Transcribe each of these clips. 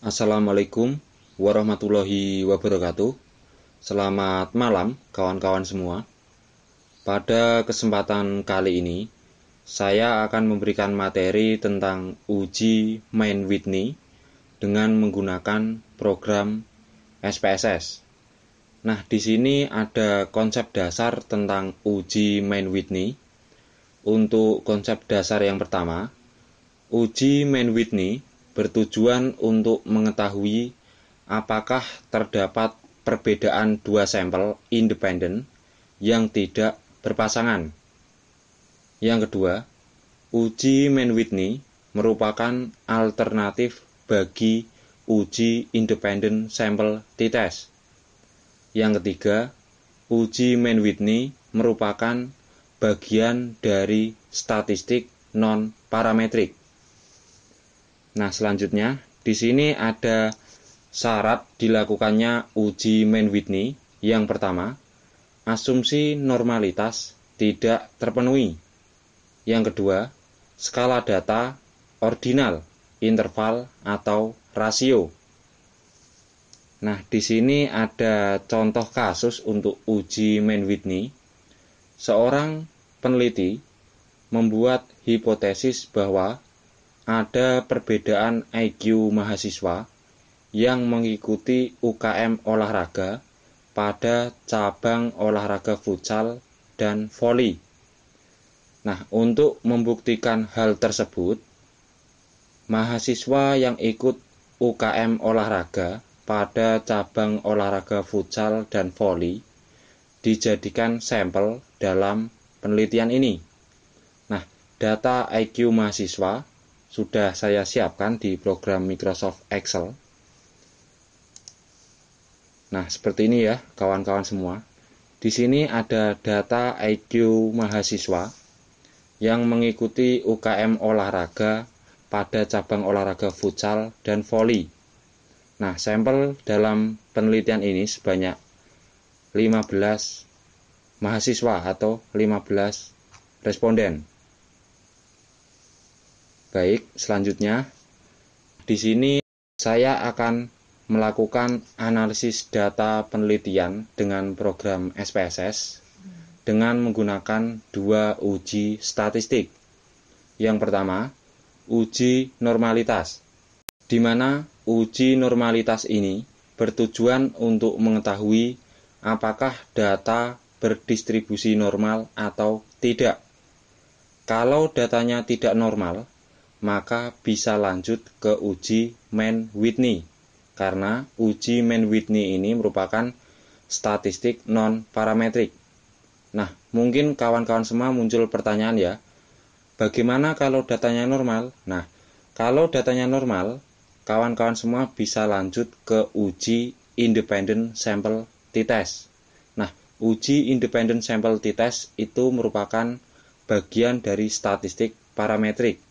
Assalamualaikum warahmatullahi wabarakatuh. Selamat malam, kawan-kawan semua. Pada kesempatan kali ini, saya akan memberikan materi tentang uji Main Whitney dengan menggunakan program SPSS. Nah, di sini ada konsep dasar tentang uji Main Whitney. Untuk konsep dasar yang pertama, uji Main Whitney bertujuan untuk mengetahui apakah terdapat perbedaan dua sampel independen yang tidak berpasangan. Yang kedua, uji Mann-Whitney merupakan alternatif bagi uji independen sampel t-test. Yang ketiga, uji Mann-Whitney merupakan bagian dari statistik non-parametrik. Nah, selanjutnya di sini ada syarat dilakukannya uji main Whitney. Yang pertama, asumsi normalitas tidak terpenuhi. Yang kedua, skala data ordinal, interval atau rasio. Nah, di sini ada contoh kasus untuk uji main Whitney. Seorang peneliti membuat hipotesis bahwa ada perbedaan IQ mahasiswa yang mengikuti UKM olahraga pada cabang olahraga futsal dan voli. Nah, untuk membuktikan hal tersebut, mahasiswa yang ikut UKM olahraga pada cabang olahraga futsal dan voli dijadikan sampel dalam penelitian ini. Nah, data IQ mahasiswa sudah saya siapkan di program Microsoft Excel. Nah, seperti ini ya, kawan-kawan semua. Di sini ada data IQ mahasiswa yang mengikuti UKM olahraga pada cabang olahraga futsal dan voli. Nah, sampel dalam penelitian ini sebanyak 15 mahasiswa atau 15 responden. Baik, selanjutnya di sini saya akan melakukan analisis data penelitian dengan program SPSS dengan menggunakan dua uji statistik. Yang pertama, uji normalitas, di mana uji normalitas ini bertujuan untuk mengetahui apakah data berdistribusi normal atau tidak. Kalau datanya tidak normal, maka bisa lanjut ke uji Man Whitney karena uji Man Whitney ini merupakan statistik non parametrik. Nah, mungkin kawan-kawan semua muncul pertanyaan ya, bagaimana kalau datanya normal? Nah, kalau datanya normal, kawan-kawan semua bisa lanjut ke uji independent sample t-test. Nah, uji independent sample t-test itu merupakan bagian dari statistik parametrik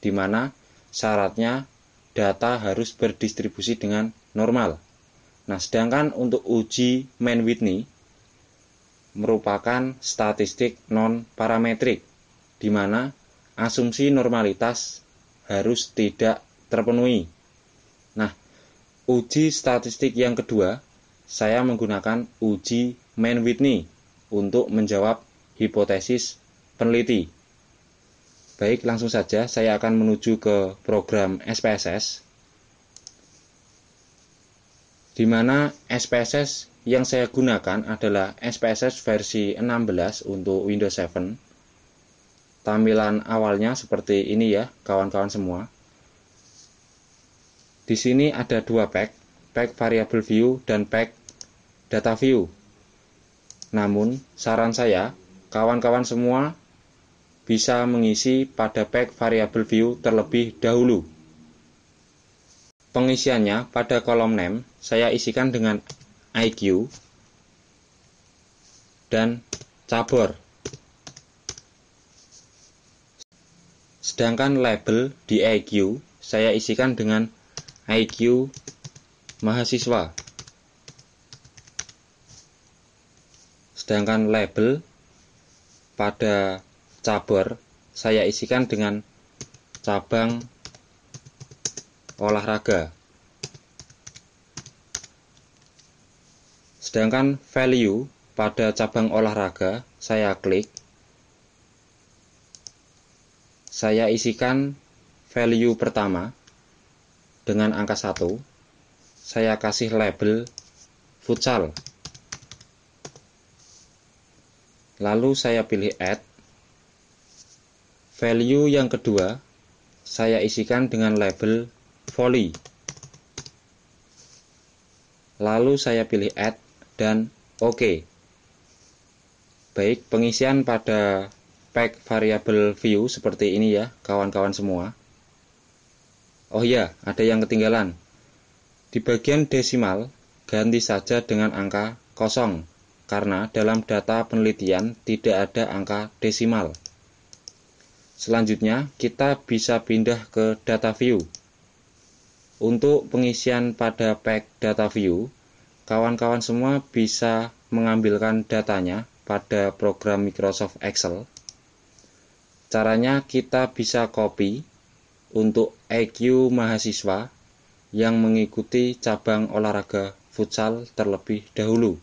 di mana syaratnya data harus berdistribusi dengan normal. Nah, sedangkan untuk uji Mann-Whitney merupakan statistik non parametrik di mana asumsi normalitas harus tidak terpenuhi. Nah, uji statistik yang kedua saya menggunakan uji Mann-Whitney untuk menjawab hipotesis peneliti. Baik, langsung saja saya akan menuju ke program SPSS di mana SPSS yang saya gunakan adalah SPSS versi 16 untuk Windows 7. Tampilan awalnya seperti ini ya, kawan-kawan semua. Di sini ada dua pack, pack variable view dan pack data view. Namun, saran saya, kawan-kawan semua bisa mengisi pada pack variable view terlebih dahulu. Pengisiannya pada kolom name saya isikan dengan IQ dan cabur. Sedangkan label di IQ saya isikan dengan IQ mahasiswa. Sedangkan label pada cabur saya isikan dengan cabang olahraga. Sedangkan value pada cabang olahraga saya klik. Saya isikan value pertama dengan angka 1. Saya kasih label futsal. Lalu saya pilih add Value yang kedua saya isikan dengan label volley. Lalu saya pilih add dan OK. Baik, pengisian pada pack variable view seperti ini ya, kawan-kawan semua. Oh ya, ada yang ketinggalan. Di bagian desimal, ganti saja dengan angka kosong, karena dalam data penelitian tidak ada angka desimal. Selanjutnya, kita bisa pindah ke data view. Untuk pengisian pada pack data view, kawan-kawan semua bisa mengambilkan datanya pada program Microsoft Excel. Caranya kita bisa copy untuk EQ mahasiswa yang mengikuti cabang olahraga futsal terlebih dahulu.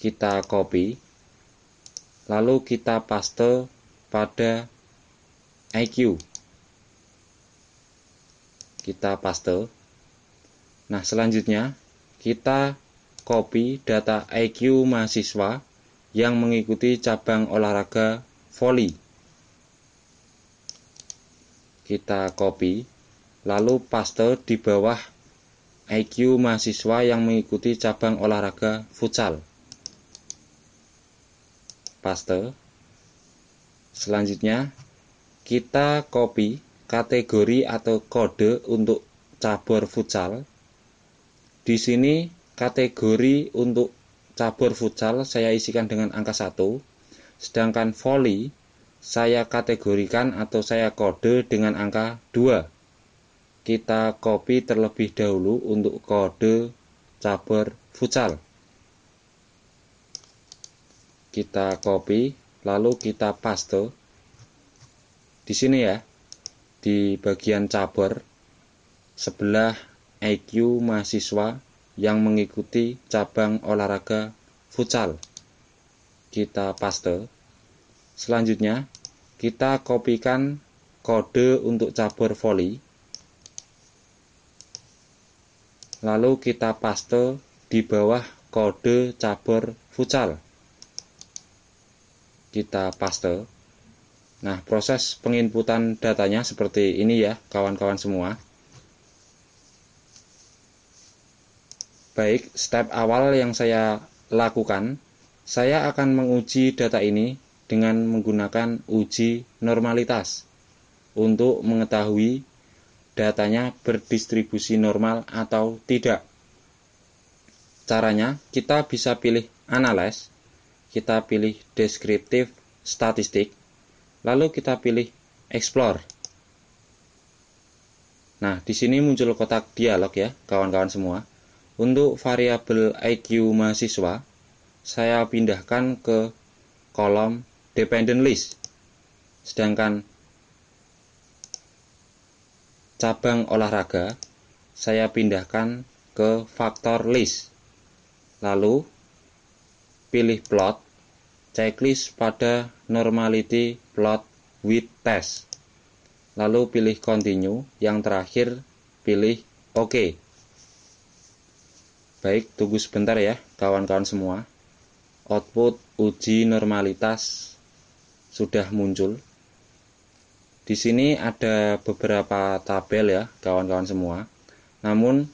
Kita copy lalu kita paste pada IQ kita paste nah selanjutnya kita copy data IQ mahasiswa yang mengikuti cabang olahraga voli kita copy lalu paste di bawah IQ mahasiswa yang mengikuti cabang olahraga futsal paste. Selanjutnya, kita copy kategori atau kode untuk cabur futsal. Di sini kategori untuk cabur futsal saya isikan dengan angka 1, sedangkan volley saya kategorikan atau saya kode dengan angka 2. Kita copy terlebih dahulu untuk kode cabur futsal kita copy, lalu kita paste di sini ya, di bagian cabar sebelah IQ mahasiswa yang mengikuti cabang olahraga futsal. Kita paste. Selanjutnya, kita kopikan kode untuk cabur voli. Lalu kita paste di bawah kode cabur futsal kita paste. Nah, proses penginputan datanya seperti ini ya, kawan-kawan semua. Baik, step awal yang saya lakukan, saya akan menguji data ini dengan menggunakan uji normalitas untuk mengetahui datanya berdistribusi normal atau tidak. Caranya, kita bisa pilih analyze kita pilih descriptive statistik, lalu kita pilih explore. Nah, di sini muncul kotak dialog ya, kawan-kawan semua. Untuk variabel IQ mahasiswa, saya pindahkan ke kolom dependent list. Sedangkan cabang olahraga, saya pindahkan ke faktor list. Lalu Pilih plot, checklist pada normality plot with test. Lalu pilih continue, yang terakhir pilih OK. Baik, tunggu sebentar ya kawan-kawan semua. Output uji normalitas sudah muncul. Di sini ada beberapa tabel ya, kawan-kawan semua. Namun,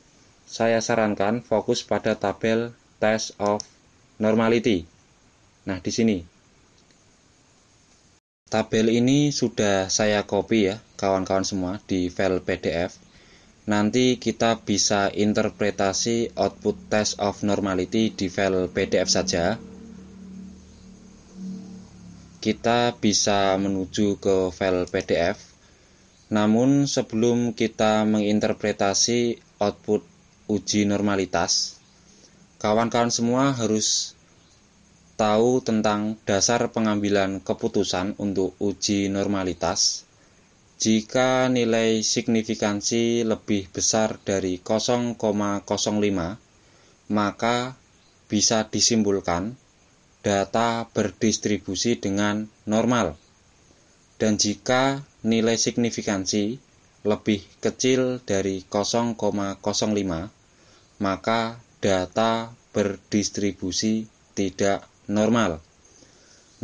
saya sarankan fokus pada tabel test of normality. Nah, di sini tabel ini sudah saya copy ya, kawan-kawan semua di file PDF. Nanti kita bisa interpretasi output test of normality di file PDF saja. Kita bisa menuju ke file PDF namun sebelum kita menginterpretasi output uji normalitas, kawan-kawan semua harus tahu tentang dasar pengambilan keputusan untuk uji normalitas. Jika nilai signifikansi lebih besar dari 0,05, maka bisa disimpulkan data berdistribusi dengan normal. Dan jika nilai signifikansi lebih kecil dari 0,05, maka data berdistribusi tidak normal.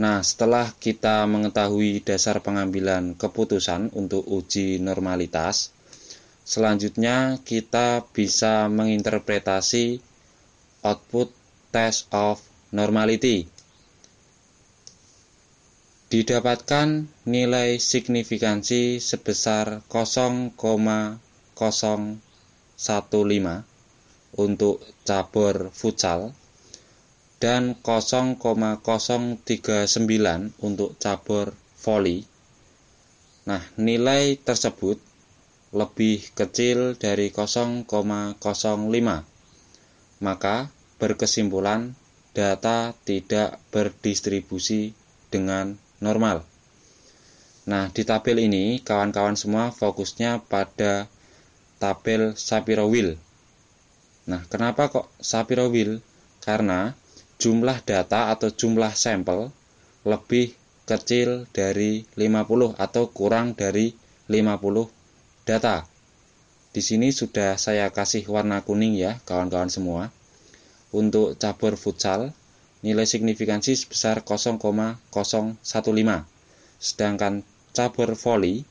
Nah, setelah kita mengetahui dasar pengambilan keputusan untuk uji normalitas, selanjutnya kita bisa menginterpretasi output test of normality. Didapatkan nilai signifikansi sebesar 0,015 untuk cabur futsal dan 0,039 untuk cabur voli. Nah, nilai tersebut lebih kecil dari 0,05. Maka berkesimpulan data tidak berdistribusi dengan normal. Nah, di tabel ini kawan-kawan semua fokusnya pada tabel Sapiro-Whorf Nah, kenapa kok Sapiro-Whorf? Karena jumlah data atau jumlah sampel lebih kecil dari 50 atau kurang dari 50 data. Di sini sudah saya kasih warna kuning ya, kawan-kawan semua. Untuk cabur futsal, nilai signifikansi sebesar 0,015. Sedangkan cabur voli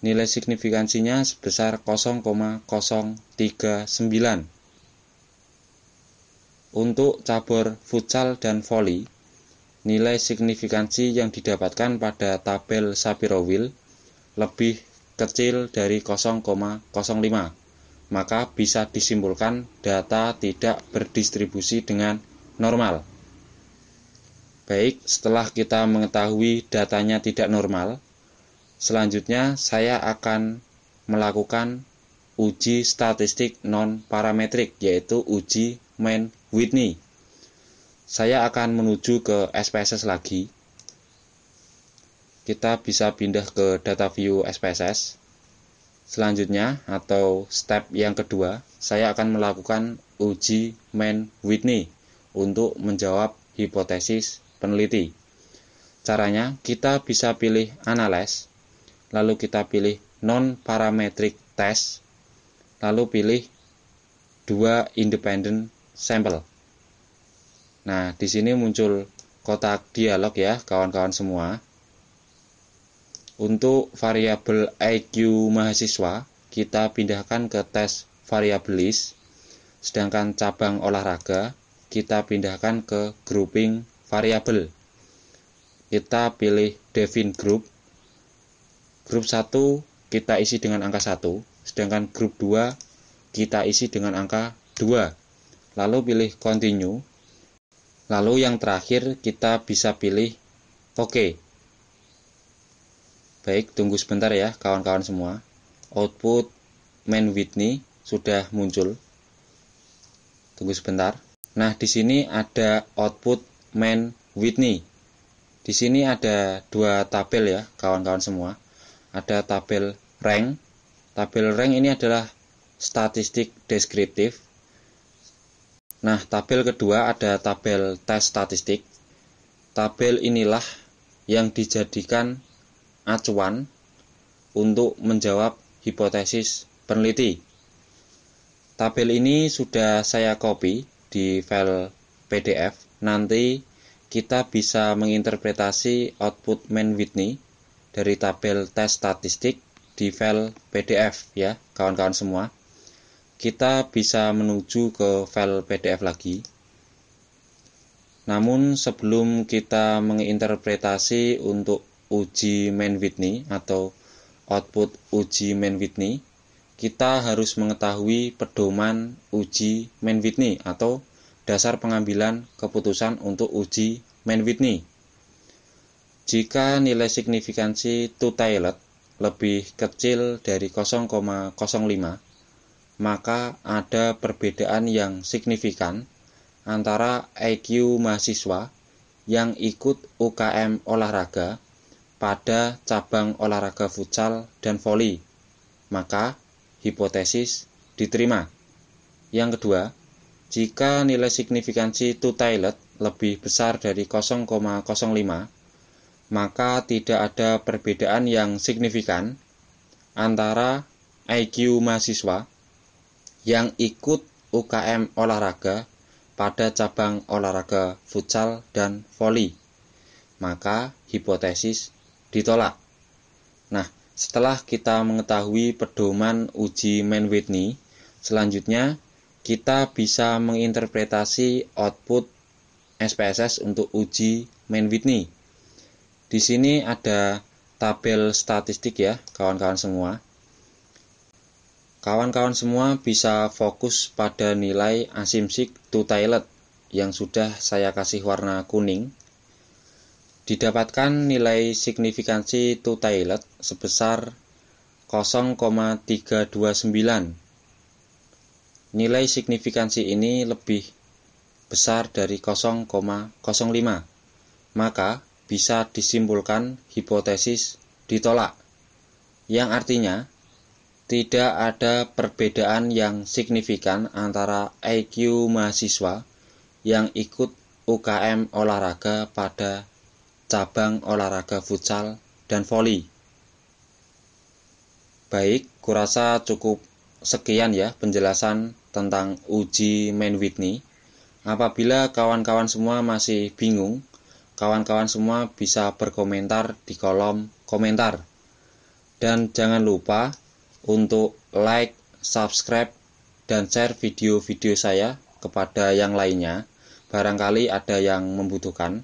nilai signifikansinya sebesar 0,039. Untuk cabur futsal dan voli, nilai signifikansi yang didapatkan pada tabel Sapirowil lebih kecil dari 0,05, maka bisa disimpulkan data tidak berdistribusi dengan normal. Baik, setelah kita mengetahui datanya tidak normal, Selanjutnya, saya akan melakukan uji statistik non-parametrik, yaitu uji main whitney Saya akan menuju ke SPSS lagi. Kita bisa pindah ke data view SPSS. Selanjutnya, atau step yang kedua, saya akan melakukan uji main whitney untuk menjawab hipotesis peneliti. Caranya, kita bisa pilih analyze lalu kita pilih non parametric test, lalu pilih dua independent sample. Nah, di sini muncul kotak dialog ya, kawan-kawan semua. Untuk variabel IQ mahasiswa, kita pindahkan ke tes variabel list. Sedangkan cabang olahraga, kita pindahkan ke grouping variabel. Kita pilih define group Grup 1 kita isi dengan angka 1, sedangkan grup 2 kita isi dengan angka 2. Lalu pilih continue. Lalu yang terakhir kita bisa pilih OK. Baik, tunggu sebentar ya kawan-kawan semua. Output main Whitney sudah muncul. Tunggu sebentar. Nah, di sini ada output main Whitney. Di sini ada dua tabel ya, kawan-kawan semua ada tabel rank. Tabel rank ini adalah statistik deskriptif. Nah, tabel kedua ada tabel tes statistik. Tabel inilah yang dijadikan acuan untuk menjawab hipotesis peneliti. Tabel ini sudah saya copy di file PDF. Nanti kita bisa menginterpretasi output main Whitney dari tabel tes statistik di file PDF ya, kawan-kawan semua. Kita bisa menuju ke file PDF lagi. Namun sebelum kita menginterpretasi untuk uji main Whitney atau output uji main Whitney, kita harus mengetahui pedoman uji main Whitney atau dasar pengambilan keputusan untuk uji main Whitney. Jika nilai signifikansi toilet lebih kecil dari 0,05, maka ada perbedaan yang signifikan antara IQ mahasiswa yang ikut UKM olahraga pada cabang olahraga futsal dan voli. Maka hipotesis diterima. Yang kedua, jika nilai signifikansi tutailet lebih besar dari 0,05, maka tidak ada perbedaan yang signifikan antara IQ mahasiswa yang ikut UKM olahraga pada cabang olahraga futsal dan voli. Maka hipotesis ditolak. Nah, setelah kita mengetahui pedoman uji Man Whitney, selanjutnya kita bisa menginterpretasi output SPSS untuk uji Man Whitney. Di sini ada tabel statistik ya, kawan-kawan semua. Kawan-kawan semua bisa fokus pada nilai asimsik to toilet yang sudah saya kasih warna kuning. Didapatkan nilai signifikansi to toilet sebesar 0,329. Nilai signifikansi ini lebih besar dari 0,05. Maka bisa disimpulkan hipotesis ditolak, yang artinya tidak ada perbedaan yang signifikan antara IQ mahasiswa yang ikut UKM olahraga pada cabang olahraga futsal dan voli. Baik, kurasa cukup sekian ya penjelasan tentang uji main Whitney. Apabila kawan-kawan semua masih bingung kawan-kawan semua bisa berkomentar di kolom komentar. Dan jangan lupa untuk like, subscribe, dan share video-video saya kepada yang lainnya. Barangkali ada yang membutuhkan.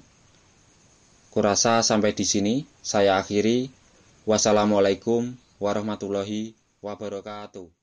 Kurasa sampai di sini saya akhiri. Wassalamualaikum warahmatullahi wabarakatuh.